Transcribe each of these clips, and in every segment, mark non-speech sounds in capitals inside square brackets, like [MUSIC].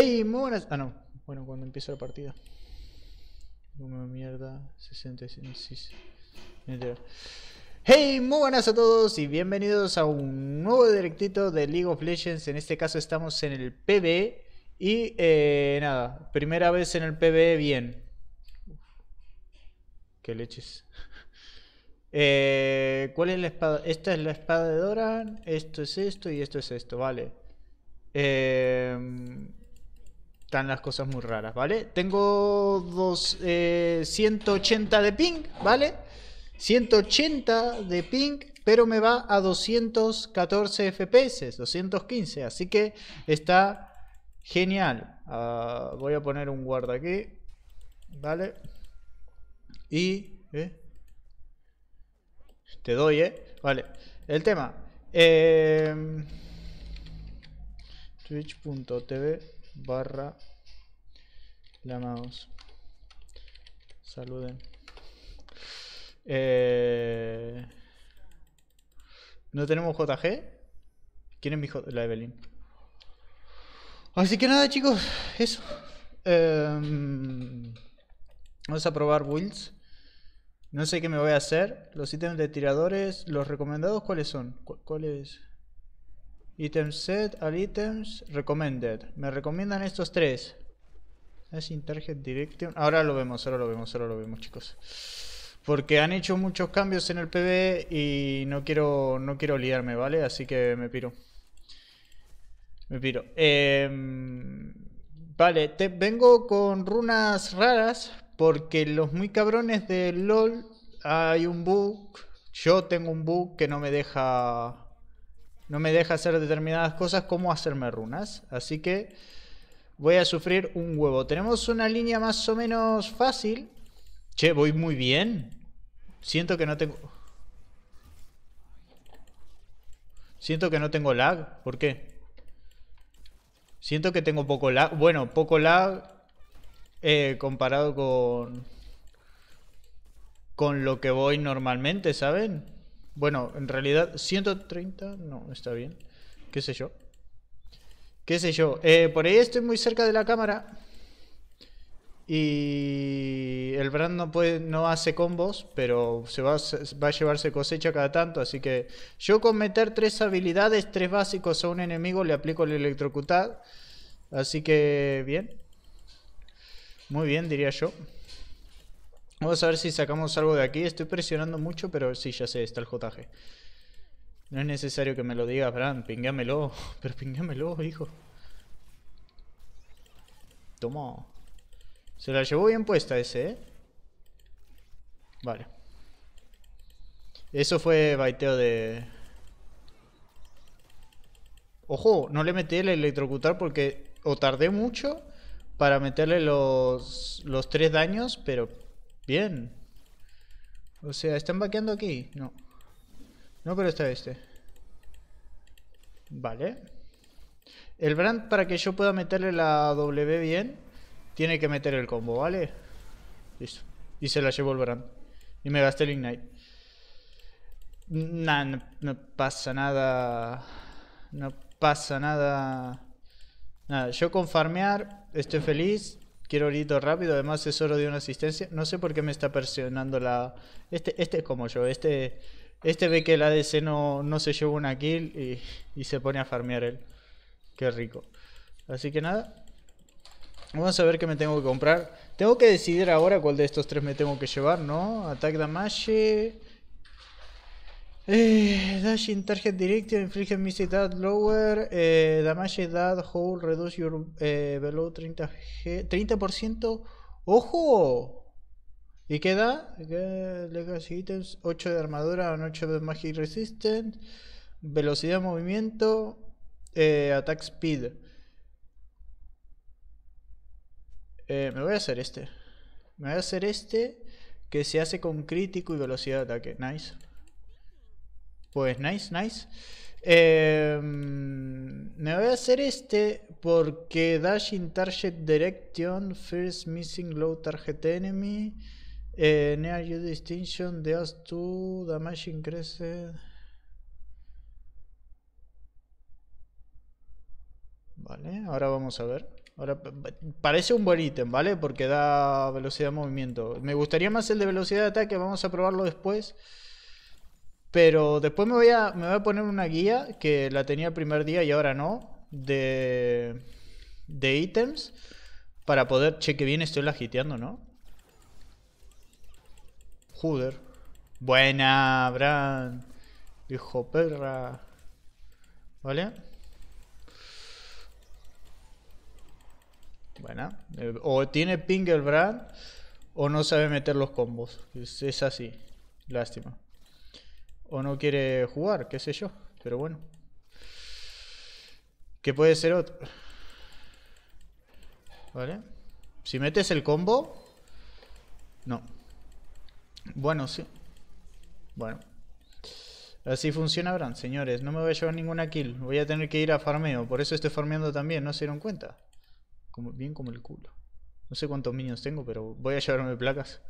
Hey, muy buenas. Ah, no. Bueno, cuando empiezo la partida. Una mierda. 66. Hey, muy buenas a todos y bienvenidos a un nuevo directito de League of Legends. En este caso estamos en el PB. Y eh, nada, primera vez en el PB, bien. qué leches. [LAUGHS] Eh, ¿Cuál es la espada? Esta es la espada de Doran, esto es esto y esto es esto, vale. Eh, están las cosas muy raras, ¿vale? Tengo dos, 180 eh, de ping, ¿vale? 180 de ping, pero me va a 214 FPS, 215, así que está genial. Ah, voy a poner un guarda aquí, ¿vale? Y... Eh, te doy, ¿eh? Vale, el tema. Eh, Twitch.tv barra La mouse Saluden. Eh, no tenemos JG. quieren mi J la Evelyn? Así que nada, chicos, eso. Em, vamos a probar builds. No sé qué me voy a hacer. Los ítems de tiradores, los recomendados, ¿cuáles son? ¿Cuáles? Item set al items recommended. Me recomiendan estos tres. Es Interjet Ahora lo vemos, ahora lo vemos, ahora lo vemos, chicos. Porque han hecho muchos cambios en el PB y no quiero, no quiero liarme, ¿vale? Así que me piro. Me piro. Em, vale, te, vengo con runas raras porque los muy cabrones de LOL hay un bug. Yo tengo un bug que no me deja no me deja hacer determinadas cosas como hacerme runas. Así que voy a sufrir un huevo. Tenemos una línea más o menos fácil. Che, voy muy bien. Siento que no tengo... Siento que no tengo lag. ¿Por qué? Siento que tengo poco lag. Bueno, poco lag eh, comparado con... Con lo que voy normalmente, ¿saben? Bueno, en realidad 130, no, está bien. ¿Qué sé yo? ¿Qué sé yo? Eh, por ahí estoy muy cerca de la cámara. Y el brand no, puede, no hace combos, pero se va, a llevarse cosecha cada tanto. Así que yo con meter tres habilidades, tres básicos a un enemigo, le aplico el electrocutad. Así que bien. Muy bien, diría yo. Vamos a ver si sacamos algo de aquí. Estoy presionando mucho, pero sí, ya sé, está el JG. No es necesario que me lo digas, Bran. Pingámelo. [LAUGHS] Pero pingámelo, hijo. Toma. Se la llevó bien puesta ese, ¿eh? Vale. Eso fue baiteo de... Ojo, no le metí el electrocutar porque o tardé mucho para meterle los, los tres daños, pero Bien. O sea, ¿están vaqueando aquí? No. No, pero está este. Vale. El Brand, para que yo pueda meterle la W bien, tiene que meter el combo, ¿vale? Listo. Y se la llevo el Brand. Y me gasté el Ignite. Nah, no pasa nada. No pasa nada. Nada, yo con farmear estoy feliz. Quiero grito rápido, además es oro de una asistencia. No sé por qué me está presionando la... Este, este es como yo, este, este ve que el ADC no, no se lleva una kill y, y se pone a farmear él. Qué rico. Así que nada, Vamos a ver qué me tengo que comprar. Tengo que decidir ahora cuál de estos tres me tengo que llevar, ¿no? Attack Damage. Eh, dashing target direct inflige misidad lower, damage that hole, reduce your eh, 30%. 30% ¡Ojo! ¿Y qué da? items, 8 de armadura, 8 de magic resistant, velocidad de movimiento, eh, attack speed. Eh, me voy a hacer este. Me voy a hacer este que se hace con crítico y velocidad de ataque. Nice. Pues nice, nice. Em, me voy a hacer este porque Dash Target Direction, First Missing Low Target Enemy, eh, Near You Distinction, Deals to Damage increase. Vale, ahora vamos a ver. Ahora parece un buen ítem, ¿vale? Porque da velocidad de movimiento. Me gustaría más el de velocidad de ataque, vamos a probarlo después. Pero después me voy, a, me voy a poner una guía que la tenía el primer día y ahora no, de, de ítems, para poder... Cheque bien estoy la lagiteando, ¿no? Joder. Buena, Bran. Hijo perra. ¿Vale? Buena. Eh, o tiene ping el Bran, o no sabe meter los combos. es así. Lástima o no quiere jugar, qué sé yo, pero bueno. qué puede ser otro. ¿Vale? Si metes el combo... No. Bueno, sí. Bueno. Así funcionarán señores. No me voy a llevar ninguna kill. Voy a tener que ir a farmeo. Por eso estoy farmeando también, ¿no se dieron cuenta? Como, bien como el culo. No sé cuántos minions tengo, pero voy a llevarme placas.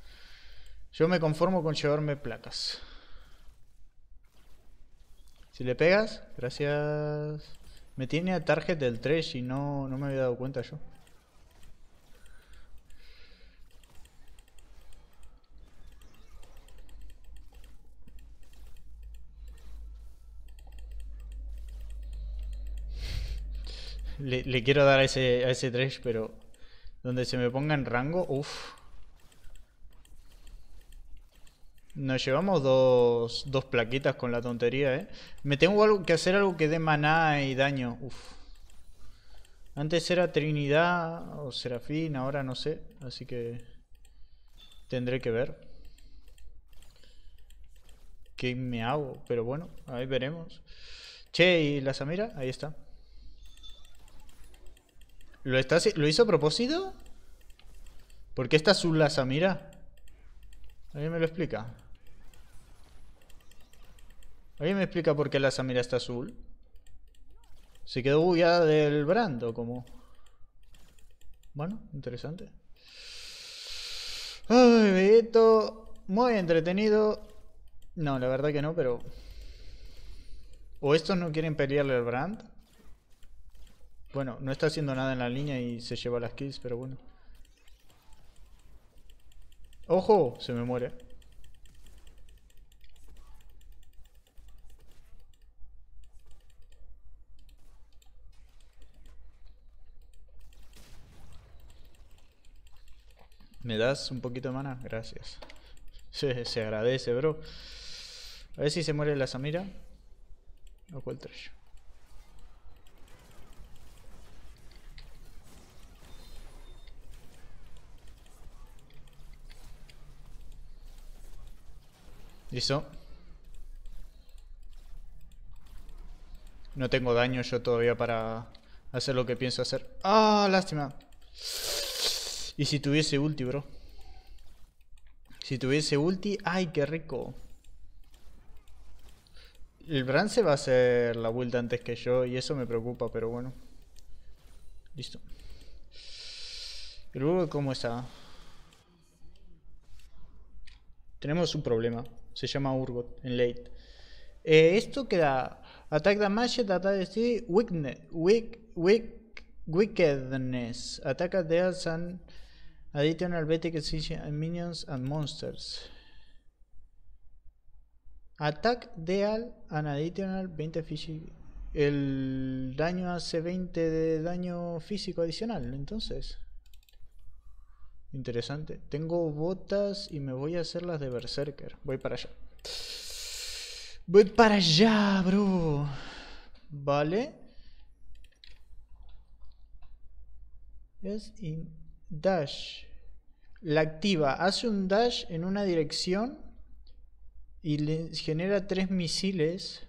Yo me conformo con llevarme placas. Si le pegas, gracias. Me tiene a target del trash y no, no me había dado cuenta yo. [LAUGHS] Le, le, quiero dar a ese, a ese trash, pero donde se me ponga en rango, uff. Nos llevamos dos, dos plaquitas con la tontería, ¿eh? Me tengo algo que hacer algo que dé maná y daño. Antes era Trinidad o Serafín, ahora no sé. Así que tendré que ver. ¿Qué me hago? Pero bueno, ahí veremos. Che, ¿y la Samira? Ahí está. ¿Lo, está, ¿Lo hizo a propósito? ¿Por qué está su la Samira? mí me lo explica? ¿Alguien me explica por qué la Samira está azul? ¿Se quedó bugueada del brando como... Bueno, interesante. Ay, Vegeto, Muy entretenido. No, la verdad que no, pero... ¿O estos no quieren pelearle al Brand? Bueno, no está haciendo nada en la línea y se lleva las kills, pero bueno. ¡Ojo! Se me muere. ¿Me das un poquito de mana? Gracias. Se, agradece, bro. A ver si se muere la Samira. O cuál trash. Listo. No tengo daño yo todavía para hacer lo que pienso hacer. ¡Ah! lástima. Y si tuviese ulti, bro. Si tuviese ulti... ¡Ay, qué rico! El Bran se va a hacer la vuelta antes que yo y eso me preocupa, pero bueno. Listo. ¿El cómo está? Tenemos un problema. Se llama Urgot en late. Eh, esto queda... Attack damage, attack de weakness, wickedness. Ataca de and... Additional que and Minions and Monsters. Attack Deal and Additional 20 físico El daño hace 20 de daño físico adicional, entonces. Interesante. Tengo botas y me voy a hacer las de Berserker. Voy para allá. Voy para allá, bro. Vale. Es in dash. La activa, hace un dash en una dirección y le genera tres misiles.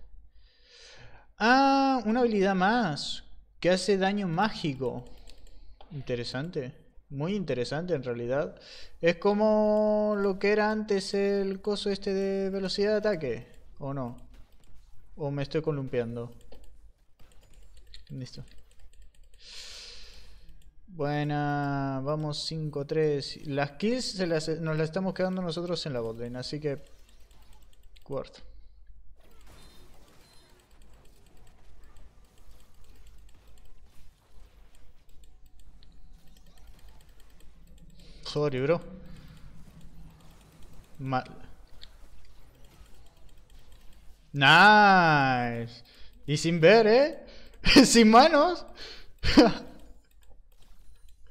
Ah, una habilidad más que hace daño mágico. Interesante, muy interesante en realidad. Es como lo que era antes el coso este de velocidad de ataque, ¿o no? ¿O me estoy columpiando? Listo. Buena, vamos 5-3. Las kills se las, nos las estamos quedando nosotros en la botlane, así que... Cuarto Sorry, bro. Mal. Nice. Y sin ver, ¿eh? [LAUGHS] sin manos. [LAUGHS]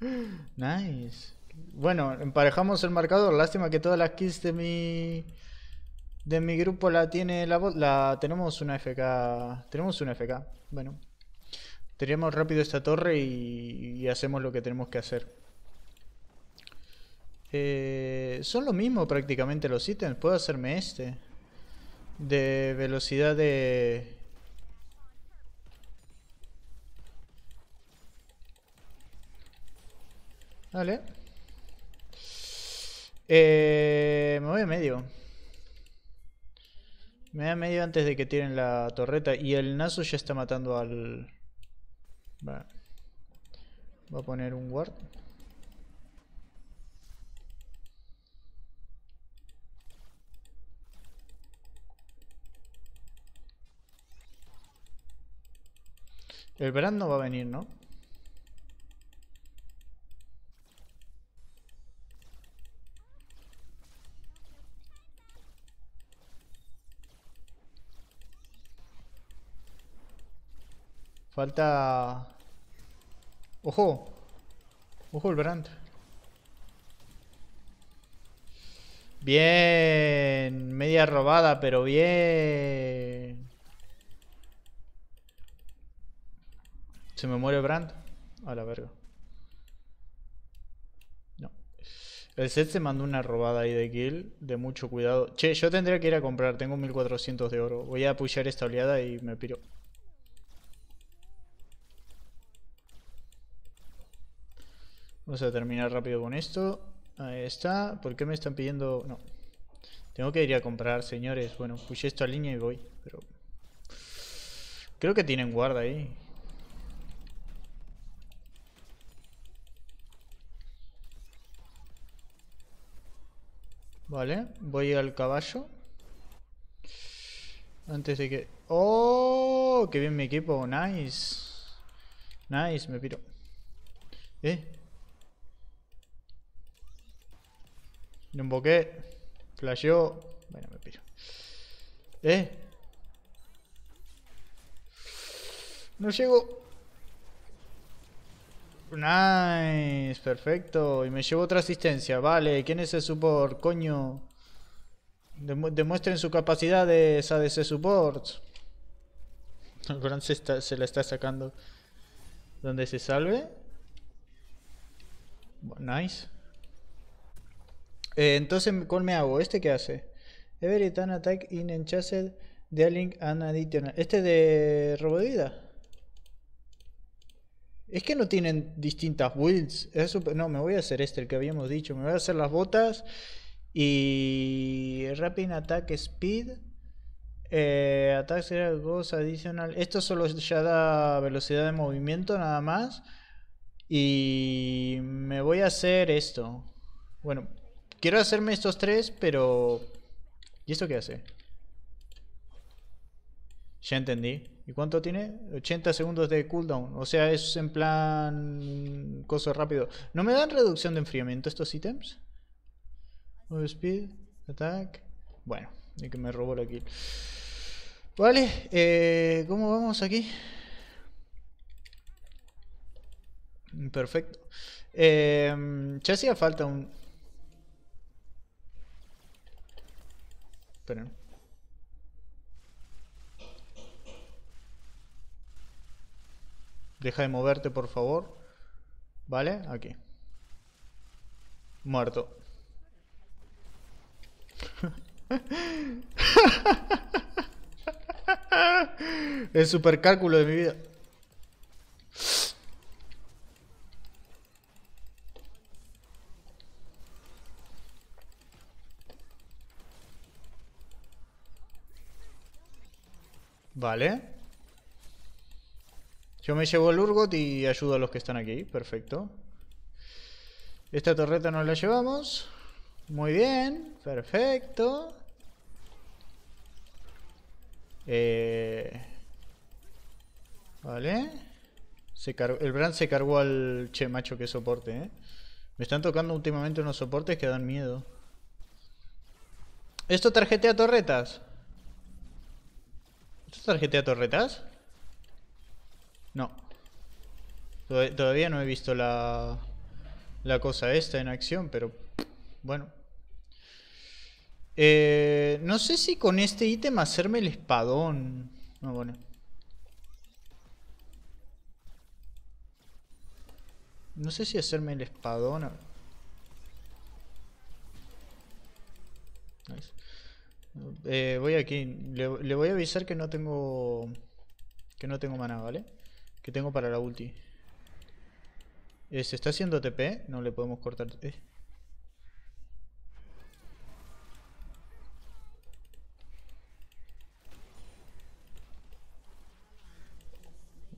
Nice. Bueno, emparejamos el marcador. Lástima que todas las kills de mi de mi grupo la tiene la voz. La tenemos una FK. Tenemos una FK. Bueno. Tenemos rápido esta torre y, y hacemos lo que tenemos que hacer. Eh, son lo mismo prácticamente los ítems. Puedo hacerme este. De velocidad de... Vale. Eh, me voy a medio. Me voy a medio antes de que tiren la torreta. Y el nazo ya está matando al... Va. Va a poner un guard. El Brand no va a venir, ¿no? Falta... ¡Ojo! ¡Ojo el Brand! Bien, media robada, pero bien. ¿Se me muere Brand? A la verga. No. El set se mandó una robada ahí de kill, de mucho cuidado. Che, yo tendría que ir a comprar, tengo 1400 de oro. Voy a apoyar esta oleada y me piro. Vamos a terminar rápido con esto. Ahí está. ¿Por qué me están pidiendo...? No. Tengo que ir a comprar, señores. Bueno, puse esta línea y voy. Pero... Creo que tienen guarda ahí. Vale, voy al caballo. Antes de que... ¡Oh! ¡Qué bien mi equipo! ¡Nice! ¡Nice! Me piro. Eh, No invoqué. Flasheó. Bueno, me piro. ¿Eh? No llego. Nice, perfecto. Y me llevo otra asistencia. Vale, ¿quién es el support, coño? demuestren su capacidad de esa de ese support. Gran [LAUGHS] se, se la está sacando. ¿Dónde se salve? Nice. Eh, entonces, ¿cuál me hago? ¿Este qué hace? Every attack in enchased, dealing an additional. ¿Este de vida? Es que no tienen distintas builds. No, me voy a hacer este, el que habíamos dicho. Me voy a hacer las botas y Rapid Attack Speed. Eh, attack Serial Additional. Esto solo ya da velocidad de movimiento nada más. Y me voy a hacer esto. Bueno, Quiero hacerme estos tres, pero... ¿Y esto qué hace? Ya entendí. ¿Y cuánto tiene? 80 segundos de cooldown. O sea, es en plan... Coso rápido. ¿No me dan reducción de enfriamiento estos ítems? Move Speed. attack... Bueno, y que me robó la kill. Vale, eh, ¿cómo vamos aquí? Perfecto. Eh, ya hacía falta un, Deja de moverte, por favor. ¿Vale? Aquí. Muerto. [LAUGHS] El supercálculo de mi vida. Vale. Yo me llevo el Urgot y ayudo a los que están aquí. Perfecto. Esta torreta nos la llevamos. Muy bien. Perfecto. Eh... Vale. Se el Brand se cargó al... Che, macho, que soporte, eh. Me están tocando últimamente unos soportes que dan miedo. ¿Esto tarjetea torretas? ¿Esto tarjetea torretas? No. Todavía no he visto la, la cosa esta en acción, pero bueno. Eh, no sé si con este ítem hacerme el espadón. No, bueno. No sé si hacerme el espadón. Eh, voy aquí. Le, voy a avisar que no tengo... Que no tengo mana ¿vale? Que tengo para la ulti. Eh, se está haciendo TP. No le podemos cortar... Eh.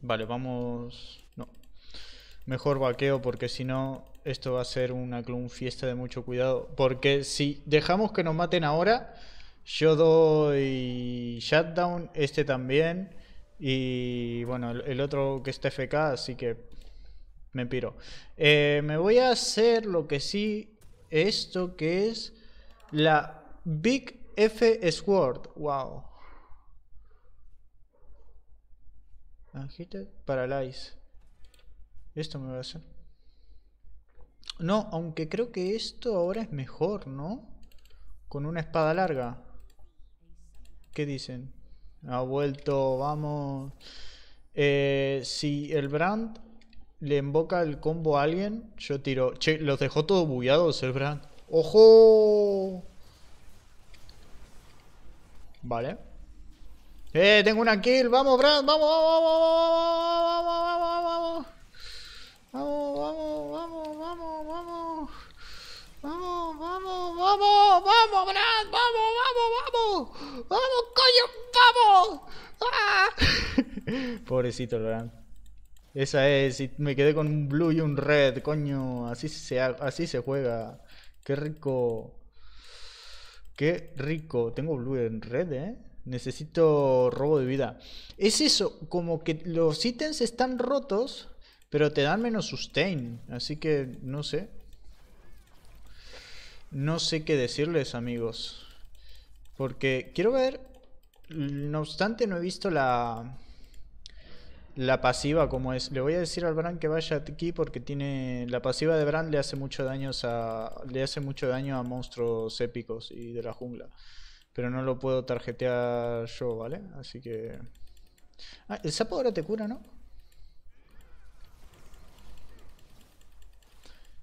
Vale, vamos... No. Mejor vaqueo porque si no... Esto va a ser una clon fiesta de mucho cuidado. Porque si dejamos que nos maten ahora... Yo doy Shutdown, este también. Y bueno, el, otro que está FK, así que me piro. Eh, me voy a hacer lo que sí, esto que es la Big F Sword. Wow. Unheated Paralyze. Esto me va a hacer. No, aunque creo que esto ahora es mejor, ¿no? Con una espada larga. ¿Qué dicen? Ha vuelto, vamos. si el brand le invoca el combo a alguien, yo tiro. Che, los dejó todos bugueados el brand. ¡Ojo! Vale. ¡Eh! Tengo una kill. ¡Vamos, Brand! ¡Vamos, vamos, vamos, vamos, vamos, vamos, vamos, vamos, vamos, vamos, vamos, vamos, vamos, vamos, vamos, Brand! ¡Vamos, vamos, vamos! ¡Vamos, Vamos, ah. [LAUGHS] Pobrecito Esa es, me quedé con un blue y un red, coño, así se, así se juega. Qué rico. Qué rico. Tengo blue en red, ¿eh? Necesito robo de vida. Es eso, como que los ítems están rotos, pero te dan menos sustain. Así que no sé. No sé qué decirles, amigos. Porque quiero ver no obstante, no he visto la, la pasiva como es. Le voy a decir al Bran que vaya aquí porque tiene la pasiva de Bran le hace mucho daño a le hace mucho daño a monstruos épicos y de la jungla. Pero no lo puedo tarjetear yo, ¿vale? Así que Ah, el sapo ahora te cura, ¿no?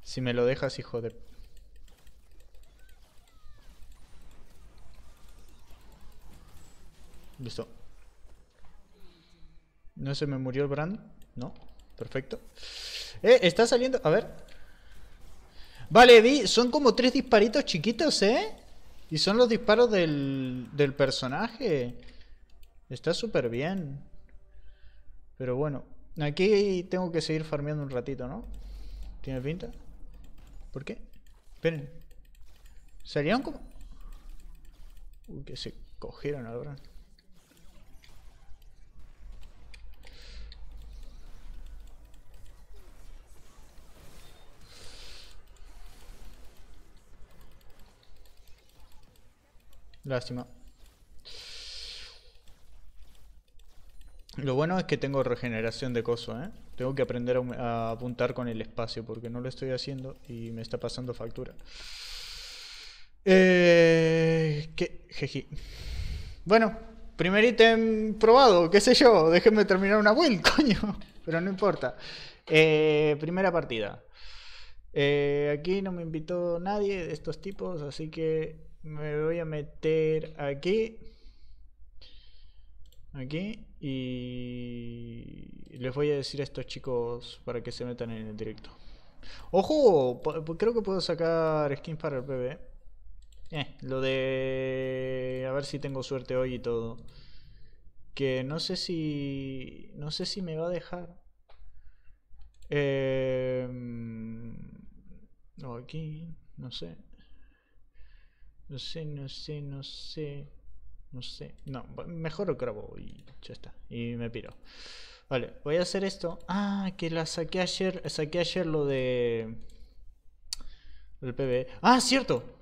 Si me lo dejas, hijo de Listo. ¿No se me murió el brand? No. Perfecto. Eh, está saliendo... A ver. Vale, vi. Son como tres disparitos chiquitos, ¿eh? Y son los disparos del, del personaje. Está súper bien. Pero bueno. Aquí tengo que seguir farmeando un ratito, ¿no? ¿Tiene pinta? ¿Por qué? Esperen. ¿Salieron como...? Uy, que se cogieron ahora Lástima. Lo bueno es que tengo regeneración de coso, ¿eh? Tengo que aprender a, apuntar con el espacio porque no lo estoy haciendo y me está pasando factura. Eh, ¿Qué? Jeji. Bueno, primer ítem probado, qué sé yo. Déjenme terminar una build, [LAUGHS] coño. Pero no importa. Eh, primera partida. Eh, aquí no me invitó nadie de estos tipos, así que me voy a meter aquí aquí y les voy a decir a estos chicos para que se metan en el directo ojo creo que puedo sacar skins para el bebé eh, lo de a ver si tengo suerte hoy y todo que no sé si no sé si me va a dejar eh, em, o aquí no sé no sé, no sé, no sé. No sé. No, mejor lo grabo y ya está. Y me piro. Vale, voy a hacer esto. Ah, que la saqué ayer. Saqué ayer lo de... El PB. Ah, cierto.